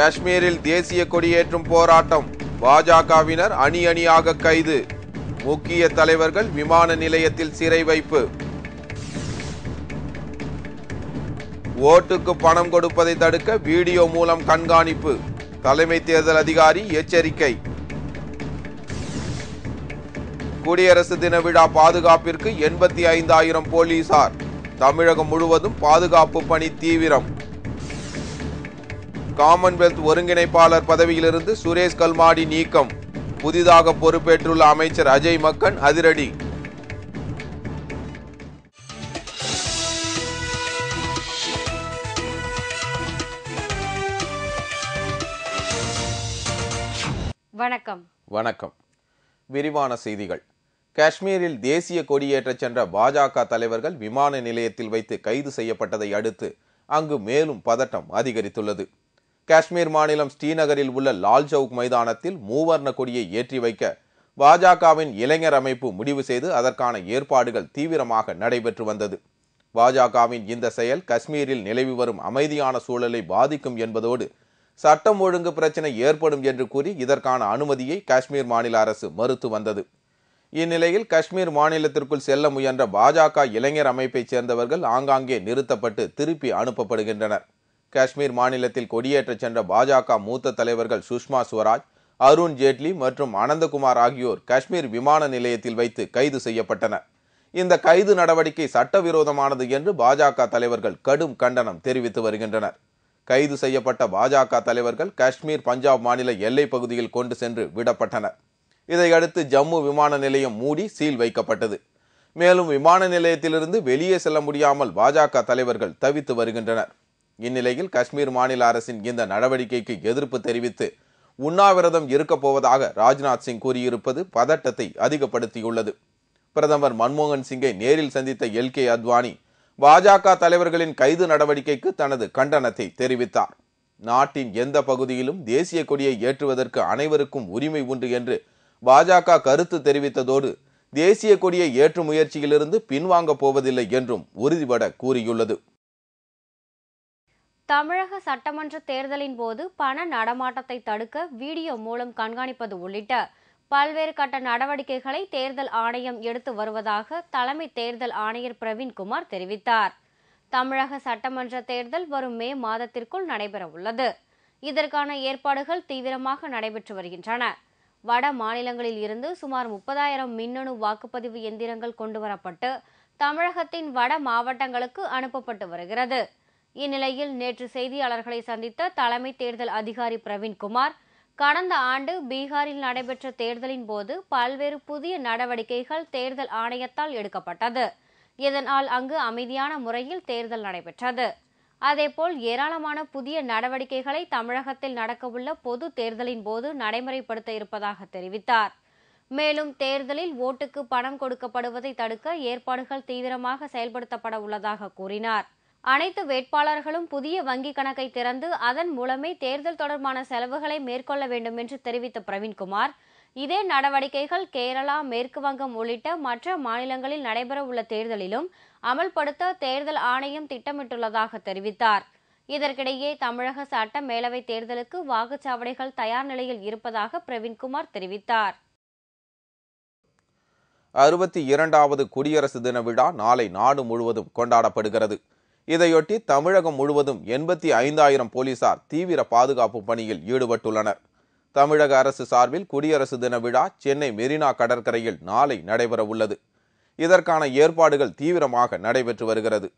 காஷ்மீரில் தேசிய கொடியேற்றும் போராட்டம் பாஜகவினர் அணி அணியாக கைது முக்கிய தலைவர்கள் விமான நிலையத்தில் சிறை வைப்பு ஓட்டுக்கு பணம் கொடுப்பதை தடுக்க வீடியோ மூலம் கண்காணிப்பு தலைமை தேர்தல் அதிகாரி எச்சரிக்கை குடியரசு தின விழா பாதுகாப்பிற்கு எண்பத்தி ஐந்தாயிரம் போலீசார் தமிழகம் முழுவதும் பாதுகாப்பு பணி தீவிரம் காமன்வெல்த் ஒருங்கிணைப்பாளர் பதவியிலிருந்து சுரேஷ் கல்மாடி நீக்கம் புதிதாக பொறுப்பேற்றுள்ள அமைச்சர் அஜய் மக்கன் அதிரடி வணக்கம் வணக்கம் விரிவான செய்திகள் காஷ்மீரில் தேசிய கொடியேற்றச் சென்ற பாஜக தலைவர்கள் விமான நிலையத்தில் வைத்து கைது செய்யப்பட்டதை அடுத்து அங்கு மேலும் பதட்டம் அதிகரித்துள்ளது காஷ்மீர் மாநிலம் ஸ்ரீநகரில் உள்ள லால் சவுக் மைதானத்தில் மூவர்ண கொடியை ஏற்றி வைக்க பாஜகவின் இளைஞர் அமைப்பு முடிவு செய்து அதற்கான ஏற்பாடுகள் தீவிரமாக நடைபெற்று வந்தது பாஜகவின் இந்த செயல் காஷ்மீரில் நிலவி வரும் அமைதியான சூழலை பாதிக்கும் என்பதோடு சட்டம் ஒழுங்கு பிரச்சினை ஏற்படும் என்று கூறி இதற்கான அனுமதியை காஷ்மீர் மாநில அரசு மறுத்து வந்தது இந்நிலையில் காஷ்மீர் மாநிலத்திற்குள் செல்ல முயன்ற பாஜக இளைஞர் அமைப்பைச் சேர்ந்தவர்கள் ஆங்காங்கே நிறுத்தப்பட்டு திருப்பி அனுப்பப்படுகின்றனர் காஷ்மீர் மாநிலத்தில் கொடியேற்றச் சென்ற பாஜக மூத்த தலைவர்கள் சுஷ்மா சுவராஜ் அருண் ஜேட்லி மற்றும் அனந்தகுமார் ஆகியோர் காஷ்மீர் விமான நிலையத்தில் வைத்து கைது செய்யப்பட்டனர் இந்த கைது நடவடிக்கை சட்டவிரோதமானது என்று பாஜக தலைவர்கள் கடும் கண்டனம் தெரிவித்து வருகின்றனர் கைது செய்யப்பட்ட பாஜக தலைவர்கள் காஷ்மீர் பஞ்சாப் மாநில எல்லைப் பகுதியில் கொண்டு சென்று விடப்பட்டனர் இதையடுத்து ஜம்மு விமான நிலையம் மூடி சீல் வைக்கப்பட்டது மேலும் விமான நிலையத்திலிருந்து வெளியே செல்ல முடியாமல் பாஜக தலைவர்கள் தவித்து வருகின்றனர் இந்நிலையில் காஷ்மீர் மாநில அரசின் இந்த நடவடிக்கைக்கு எதிர்ப்பு தெரிவித்து உண்ணாவிரதம் இருக்கப் போவதாக ராஜ்நாத் சிங் கூறியிருப்பது பதட்டத்தை அதிகப்படுத்தியுள்ளது பிரதமர் மன்மோகன் சிங்கை நேரில் சந்தித்த எல் கே அத்வானி பாஜக தலைவர்களின் கைது நடவடிக்கைக்கு தனது கண்டனத்தை தெரிவித்தார் நாட்டின் எந்த பகுதியிலும் தேசிய கொடியை ஏற்றுவதற்கு அனைவருக்கும் உரிமை உண்டு என்று பாஜக கருத்து தெரிவித்ததோடு தேசிய கொடியை ஏற்றும் முயற்சியிலிருந்து பின்வாங்கப் போவதில்லை என்றும் உறுதிபட கூறியுள்ளது தமிழக சட்டமன்ற தேர்தலின் போது பண நடமாட்டத்தை தடுக்க வீடியோ மூலம் கண்காணிப்பது உள்ளிட்ட பல்வேறு கட்ட நடவடிக்கைகளை தேர்தல் ஆணையம் எடுத்து வருவதாக தலைமை தேர்தல் ஆணையர் பிரவீன்குமார் தெரிவித்தார் தமிழக சட்டமன்ற தேர்தல் வரும் மே மாதத்திற்குள் நடைபெற உள்ளது இதற்கான ஏற்பாடுகள் தீவிரமாக நடைபெற்று வருகின்றன வட மாநிலங்களில் இருந்து சுமார் முப்பதாயிரம் மின்னணு வாக்குப்பதிவு எந்திரங்கள் கொண்டுவரப்பட்டு தமிழகத்தின் வட மாவட்டங்களுக்கு அனுப்பப்பட்டு வருகிறது இந்நிலையில் நேற்று செய்தியாளர்களை சந்தித்த தலைமை தேர்தல் அதிகாரி பிரவீன்குமார் கடந்த ஆண்டு பீகாரில் நடைபெற்ற தேர்தலின் போது பல்வேறு புதிய நடவடிக்கைகள் தேர்தல் ஆணையத்தால் எடுக்கப்பட்டது இதனால் அங்கு அமைதியான முறையில் தேர்தல் நடைபெற்றது அதேபோல் ஏராளமான புதிய நடவடிக்கைகளை தமிழகத்தில் நடக்கவுள்ள பொது தேர்தலின் போது நடைமுறைப்படுத்த இருப்பதாக தெரிவித்தார் மேலும் தேர்தலில் ஓட்டுக்கு பணம் கொடுக்கப்படுவதை தடுக்க ஏற்பாடுகள் தீவிரமாக செயல்படுத்தப்பட உள்ளதாக கூறினார் அனைத்து வேட்பாளர்களும் புதிய வங்கி கணக்கை திறந்து அதன் மூலமே தேர்தல் தொடர்பான செலவுகளை மேற்கொள்ள வேண்டும் என்று தெரிவித்த பிரவீன்குமார் இதே நடவடிக்கைகள் கேரளா மேற்கு வங்கம் உள்ளிட்ட மற்ற மாநிலங்களில் நடைபெறவுள்ள தேர்தலிலும் அமல்படுத்த தேர்தல் ஆணையம் திட்டமிட்டுள்ளதாக தெரிவித்தார் இதற்கிடையே தமிழக சட்ட மேலவை தேர்தலுக்கு வாக்குச்சாவடிகள் தயார் நிலையில் இருப்பதாக பிரவீன்குமார் தெரிவித்தார் அறுபத்தி இரண்டாவது குடியரசு தின விழா நாளை நாடு முழுவதும் கொண்டாடப்படுகிறது இதையொட்டி தமிழகம் முழுவதும் எண்பத்தி ஐந்தாயிரம் போலீசார் தீவிர பாதுகாப்பு பணியில் ஈடுபட்டுள்ளனர் தமிழக அரசு சார்பில் குடியரசு தின விழா சென்னை மெரினா கடற்கரையில் நாளை நடைபெறவுள்ளது இதற்கான ஏற்பாடுகள் தீவிரமாக நடைபெற்று வருகிறது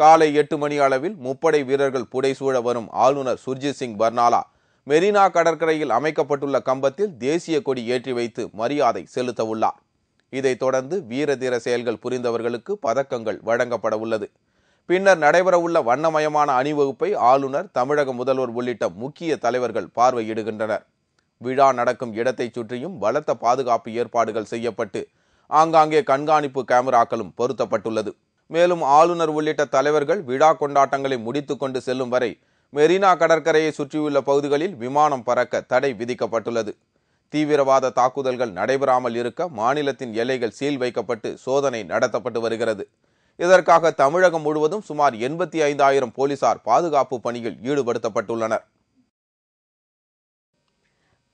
காலை எட்டு மணி அளவில் முப்படை வீரர்கள் புடைசூழ வரும் ஆளுநர் சுர்ஜித் சிங் பர்னாலா மெரினா கடற்கரையில் அமைக்கப்பட்டுள்ள கம்பத்தில் தேசிய கொடி ஏற்றி வைத்து மரியாதை செலுத்த உள்ளார் இதைத் தொடர்ந்து வீர தீர செயல்கள் புரிந்தவர்களுக்கு பதக்கங்கள் வழங்கப்பட உள்ளது பின்னர் நடைபெறவுள்ள வண்ணமயமான அணிவகுப்பை ஆளுநர் தமிழக முதல்வர் உள்ளிட்ட முக்கிய தலைவர்கள் பார்வையிடுகின்றனர் விழா நடக்கும் இடத்தை சுற்றியும் பலத்த பாதுகாப்பு ஏற்பாடுகள் செய்யப்பட்டு ஆங்காங்கே கண்காணிப்பு கேமராக்களும் பொருத்தப்பட்டுள்ளது மேலும் ஆளுநர் உள்ளிட்ட தலைவர்கள் விழா கொண்டாட்டங்களை முடித்துக்கொண்டு செல்லும் வரை மெரினா கடற்கரையை சுற்றியுள்ள பகுதிகளில் விமானம் பறக்க தடை விதிக்கப்பட்டுள்ளது தீவிரவாத தாக்குதல்கள் நடைபெறாமல் இருக்க மாநிலத்தின் எல்லைகள் சீல் வைக்கப்பட்டு சோதனை நடத்தப்பட்டு வருகிறது இதற்காக தமிழகம் முழுவதும் சுமார் எண்பத்தி ஐந்தாயிரம் போலீசார் பாதுகாப்பு பணியில் ஈடுபடுத்தப்பட்டுள்ளனர்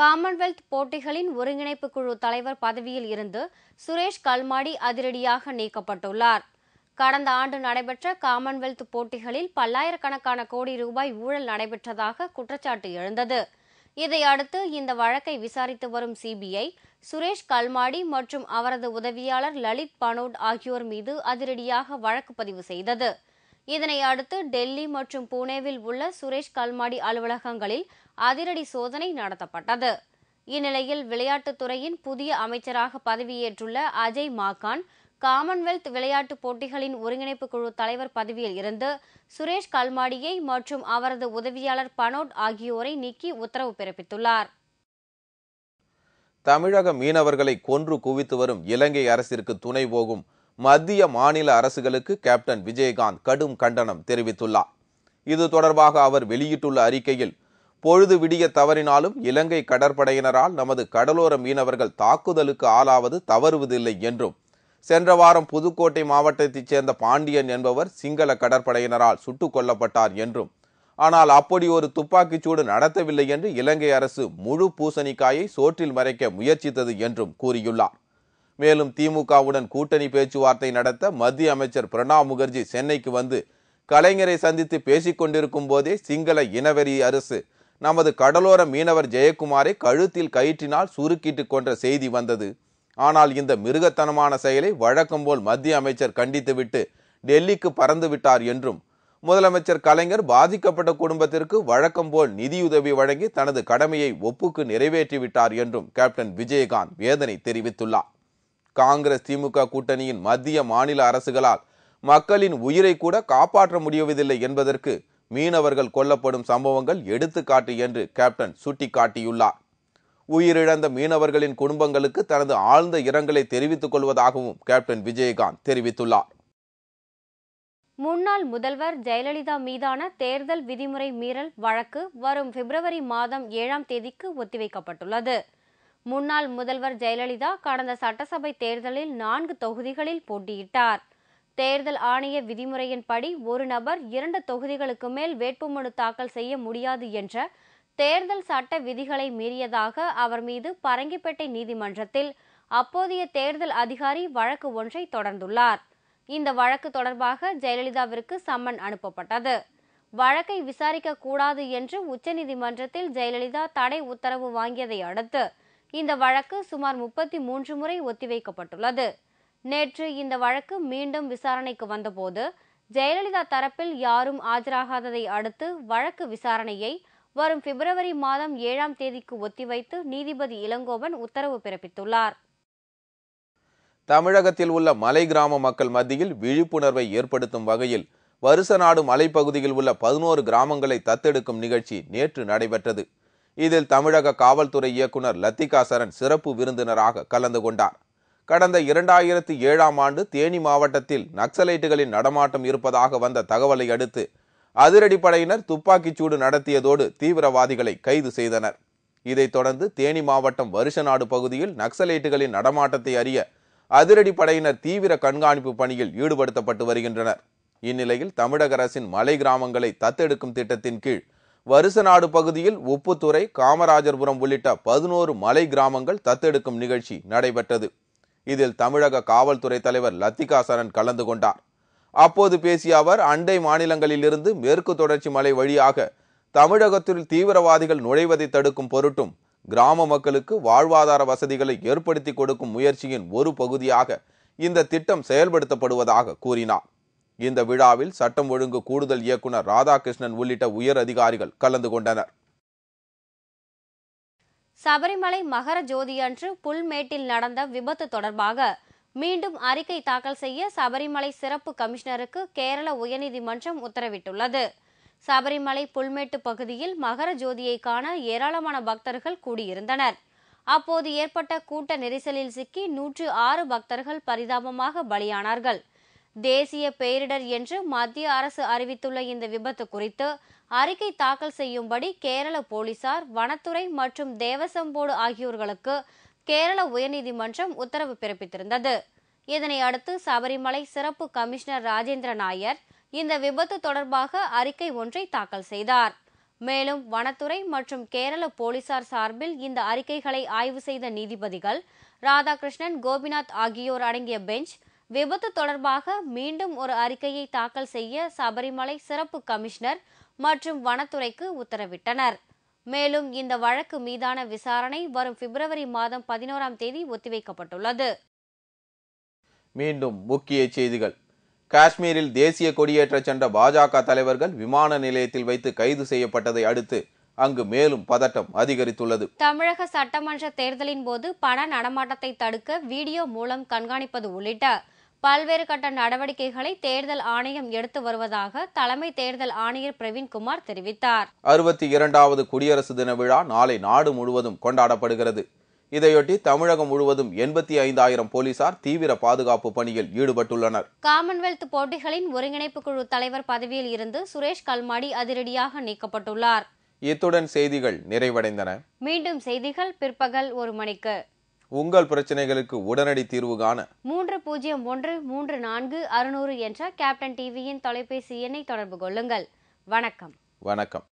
காமன்வெல்த் போட்டிகளின் ஒருங்கிணைப்பு குழு தலைவர் பதவியில் இருந்து சுரேஷ் கல்மாடி அதிரடியாக நீக்கப்பட்டுள்ளார் கடந்த ஆண்டு நடைபெற்ற காமன்வெல்த் போட்டிகளில் பல்லாயிரக்கணக்கான கோடி ரூபாய் ஊழல் நடைபெற்றதாக குற்றச்சாட்டு எழுந்தது இதையடுத்து இந்த வழக்கை விசாரித்து வரும் சிபிஐ சுரேஷ் கல்மாடி மற்றும் அவரது உதவியாளர் லலித் பனோட் ஆகியோர் மீது அதிரடியாக வழக்கு பதிவு செய்தது இதனை அடுத்து டெல்லி மற்றும் புனேவில் உள்ள சுரேஷ் கல்மாடி அலுவலகங்களில் அதிரடி சோதனை நடத்தப்பட்டது இந்நிலையில் விளையாட்டுத்துறையின் புதிய அமைச்சராக பதவியேற்றுள்ள அஜய் மாகான் காமன்வெல்த் விளையாட்டுப் போட்டிகளின் ஒருங்கிணைப்பு குழு தலைவர் பதவியில் இருந்து சுரேஷ் கல்மாடியை மற்றும் அவரது உதவியாளர் பனோட் ஆகியோரை நீக்கி உத்தரவு பிறப்பித்துள்ளார் தமிழக மீனவர்களை கொன்று குவித்து வரும் இலங்கை அரசிற்கு துணை போகும் மத்திய மாநில அரசுகளுக்கு கேப்டன் விஜயகாந்த் கடும் கண்டனம் தெரிவித்துள்ளார் இது தொடர்பாக அவர் வெளியிட்டுள்ள அறிக்கையில் பொழுது விடிய தவறினாலும் இலங்கை கடற்படையினரால் நமது கடலோர மீனவர்கள் தாக்குதலுக்கு ஆளாவது தவறுவதில்லை என்றும் சென்ற வாரம் புதுக்கோட்டை மாவட்டத்தைச் சேர்ந்த பாண்டியன் என்பவர் சிங்கள கடற்படையினரால் சுட்டுக் கொல்லப்பட்டார் என்றும் ஆனால் அப்படி ஒரு துப்பாக்கிச்சூடு நடத்தவில்லை என்று இலங்கை அரசு முழு பூசணிக்காயை சோற்றில் மறைக்க முயற்சித்தது என்றும் கூறியுள்ளார் மேலும் திமுகவுடன் கூட்டணி பேச்சுவார்த்தை நடத்த மத்திய அமைச்சர் பிரணாப் முகர்ஜி சென்னைக்கு வந்து கலைஞரை சந்தித்து பேசிக் கொண்டிருக்கும் போதே சிங்கள இனவெறி அரசு நமது கடலோர மீனவர் ஜெயக்குமாரை கழுத்தில் கயிற்றினால் சுருக்கிட்டு கொன்ற செய்தி வந்தது ஆனால் இந்த மிருகத்தனமான செயலை வழக்கம் போல் மத்திய அமைச்சர் கண்டித்துவிட்டு டெல்லிக்கு பறந்துவிட்டார் என்றும் முதலமைச்சர் கலைஞர் பாதிக்கப்பட்ட குடும்பத்திற்கு வழக்கம் போல் நிதியுதவி வழங்கி தனது கடமையை ஒப்புக்கு நிறைவேற்றிவிட்டார் என்றும் கேப்டன் விஜயகாந்த் வேதனை தெரிவித்துள்ளார் காங்கிரஸ் திமுக கூட்டணியின் மத்திய மாநில அரசுகளால் மக்களின் உயிரை கூட காப்பாற்ற முடியவதில்லை என்பதற்கு மீனவர்கள் கொல்லப்படும் சம்பவங்கள் எடுத்துக்காட்டு என்று கேப்டன் சுட்டிக்காட்டியுள்ளார் உயிரிழந்த மீனவர்களின் குடும்பங்களுக்கு தனது ஆழ்ந்த இரங்கலை தெரிவித்துக் கொள்வதாகவும் கேப்டன் விஜயகாந்த் தெரிவித்துள்ளார் முன்னாள் முதல்வர் ஜெயலலிதா மீதான தேர்தல் விதிமுறை மீறல் வழக்கு வரும் பிப்ரவரி மாதம் ஏழாம் தேதிக்கு ஒத்திவைக்கப்பட்டுள்ளது முன்னாள் முதல்வர் ஜெயலலிதா கடந்த சட்டசபை தேர்தலில் நான்கு தொகுதிகளில் போட்டியிட்டார் தேர்தல் ஆணைய விதிமுறையின்படி ஒரு நபர் இரண்டு தொகுதிகளுக்கு மேல் வேட்புமனு தாக்கல் செய்ய முடியாது என்ற தேர்தல் சட்ட விதிகளை மீறியதாக அவர் மீது பரங்கிப்பேட்டை நீதிமன்றத்தில் அப்போதைய தேர்தல் அதிகாரி வழக்கு ஒன்றை தொடர்ந்துள்ளார் இந்த வழக்கு தொடர்பாக ஜெயலலிதாவிற்கு சம்மன் அனுப்பப்பட்டது வழக்கை விசாரிக்க கூடாது என்று உச்சநீதிமன்றத்தில் ஜெயலலிதா தடை உத்தரவு வாங்கியதை அடுத்து இந்த வழக்கு சுமார் முப்பத்தி மூன்று முறை ஒத்திவைக்கப்பட்டுள்ளது நேற்று இந்த வழக்கு மீண்டும் விசாரணைக்கு வந்தபோது ஜெயலலிதா தரப்பில் யாரும் ஆஜராகாததை அடுத்து வழக்கு விசாரணையை வரும் பிப்ரவரி மாதம் ஏழாம் தேதிக்கு ஒத்திவைத்து நீதிபதி இளங்கோவன் உத்தரவு பிறப்பித்துள்ளார் தமிழகத்தில் உள்ள மலை கிராம மக்கள் மத்தியில் விழிப்புணர்வை ஏற்படுத்தும் வகையில் நாடு மலைப்பகுதியில் உள்ள பதினோரு கிராமங்களை தத்தெடுக்கும் நிகழ்ச்சி நேற்று நடைபெற்றது இதில் தமிழக காவல்துறை இயக்குனர் லத்திகா சரண் சிறப்பு விருந்தினராக கலந்து கொண்டார் கடந்த இரண்டாயிரத்தி ஏழாம் ஆண்டு தேனி மாவட்டத்தில் நக்சலைட்டுகளின் நடமாட்டம் இருப்பதாக வந்த தகவலை அடுத்து அதிரடிப்படையினர் துப்பாக்கிச்சூடு நடத்தியதோடு தீவிரவாதிகளை கைது செய்தனர் இதைத் தொடர்ந்து தேனி மாவட்டம் வருஷநாடு பகுதியில் நக்சலைட்டுகளின் நடமாட்டத்தை அறிய அதிரடி படையினர் தீவிர கண்காணிப்பு பணியில் ஈடுபடுத்தப்பட்டு வருகின்றனர் இந்நிலையில் தமிழக அரசின் மலை கிராமங்களை தத்தெடுக்கும் திட்டத்தின் கீழ் வருசநாடு பகுதியில் உப்புத்துறை காமராஜர்புரம் உள்ளிட்ட பதினோரு மலை கிராமங்கள் தத்தெடுக்கும் நிகழ்ச்சி நடைபெற்றது இதில் தமிழக காவல்துறை தலைவர் லத்திகா சரண் கலந்து கொண்டார் அப்போது பேசிய அவர் அண்டை மாநிலங்களிலிருந்து மேற்கு தொடர்ச்சி மலை வழியாக தமிழகத்தில் தீவிரவாதிகள் நுழைவதை தடுக்கும் பொருட்டும் கிராம மக்களுக்கு வாழ்வாதார வசதிகளை ஏற்படுத்தி கொடுக்கும் முயற்சியின் ஒரு பகுதியாக இந்த திட்டம் செயல்படுத்தப்படுவதாக கூறினார் இந்த விழாவில் சட்டம் ஒழுங்கு கூடுதல் இயக்குனர் ராதாகிருஷ்ணன் உள்ளிட்ட உயர் அதிகாரிகள் கலந்து கொண்டனர் சபரிமலை மகர ஜோதியன்று புல்மேட்டில் நடந்த விபத்து தொடர்பாக மீண்டும் அறிக்கை தாக்கல் செய்ய சபரிமலை சிறப்பு கமிஷனருக்கு கேரள உயர்நீதிமன்றம் உத்தரவிட்டுள்ளது சபரிமலை புல்மேட்டு பகுதியில் மகர ஜோதியை காண ஏராளமான பக்தர்கள் கூடியிருந்தனர் அப்போது ஏற்பட்ட கூட்ட நெரிசலில் சிக்கி நூற்று ஆறு பக்தர்கள் பரிதாபமாக பலியானார்கள் தேசிய பேரிடர் என்று மத்திய அரசு அறிவித்துள்ள இந்த விபத்து குறித்து அறிக்கை தாக்கல் செய்யும்படி கேரள போலீசார் வனத்துறை மற்றும் தேவசம்போடு ஆகியோர்களுக்கு கேரள உயர்நீதிமன்றம் உத்தரவு பிறப்பித்திருந்தது இதனை அடுத்து சபரிமலை சிறப்பு கமிஷனர் ராஜேந்திர நாயர் இந்த விபத்து தொடர்பாக அறிக்கை ஒன்றை தாக்கல் செய்தார் மேலும் வனத்துறை மற்றும் கேரள போலீசார் சார்பில் இந்த அறிக்கைகளை ஆய்வு செய்த நீதிபதிகள் ராதாகிருஷ்ணன் கோபிநாத் ஆகியோர் அடங்கிய பெஞ்ச் விபத்து தொடர்பாக மீண்டும் ஒரு அறிக்கையை தாக்கல் செய்ய சபரிமலை சிறப்பு கமிஷனர் மற்றும் வனத்துறைக்கு உத்தரவிட்டனர் மேலும் இந்த வழக்கு மீதான விசாரணை வரும் பிப்ரவரி மாதம் பதினோராம் தேதி ஒத்திவைக்கப்பட்டுள்ளது மீண்டும் முக்கிய செய்திகள் காஷ்மீரில் தேசிய கொடியேற்றச் சென்ற பாஜக தலைவர்கள் விமான நிலையத்தில் வைத்து கைது செய்யப்பட்டதை அடுத்து அங்கு மேலும் பதட்டம் அதிகரித்துள்ளது தமிழக சட்டமன்ற தேர்தலின் போது பண நடமாட்டத்தை தடுக்க வீடியோ மூலம் கண்காணிப்பது உள்ளிட்ட பல்வேறு கட்ட நடவடிக்கைகளை தேர்தல் ஆணையம் எடுத்து வருவதாக தலைமை தேர்தல் ஆணையர் பிரவீன்குமார் தெரிவித்தார் அறுபத்தி இரண்டாவது குடியரசு தின விழா நாளை நாடு முழுவதும் கொண்டாடப்படுகிறது இதையொட்டி தமிழகம் முழுவதும் எண்பத்தி ஐந்தாயிரம் போலீசார் தீவிர பாதுகாப்பு பணியில் ஈடுபட்டுள்ளனர் காமன்வெல்த் போட்டிகளின் ஒருங்கிணைப்பு குழு தலைவர் பதவியில் இருந்து சுரேஷ் கல்மாடி அதிரடியாக நீக்கப்பட்டுள்ளார் இத்துடன் செய்திகள் நிறைவடைந்தன மீண்டும் செய்திகள் பிற்பகல் ஒரு மணிக்கு உங்கள் பிரச்சனைகளுக்கு உடனடி தீர்வு காண மூன்று பூஜ்ஜியம் ஒன்று மூன்று நான்கு அறுநூறு என்ற கேப்டன் டிவியின் தொலைபேசி எண்ணை தொடர்பு கொள்ளுங்கள் வணக்கம் வணக்கம்